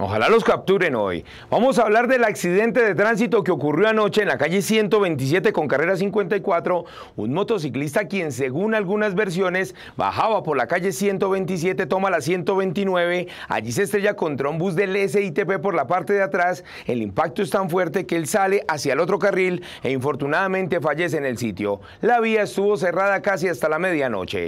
Ojalá los capturen hoy. Vamos a hablar del accidente de tránsito que ocurrió anoche en la calle 127 con carrera 54. Un motociclista quien según algunas versiones bajaba por la calle 127, toma la 129. Allí se estrella contra un bus del SITP por la parte de atrás. El impacto es tan fuerte que él sale hacia el otro carril e infortunadamente fallece en el sitio. La vía estuvo cerrada casi hasta la medianoche.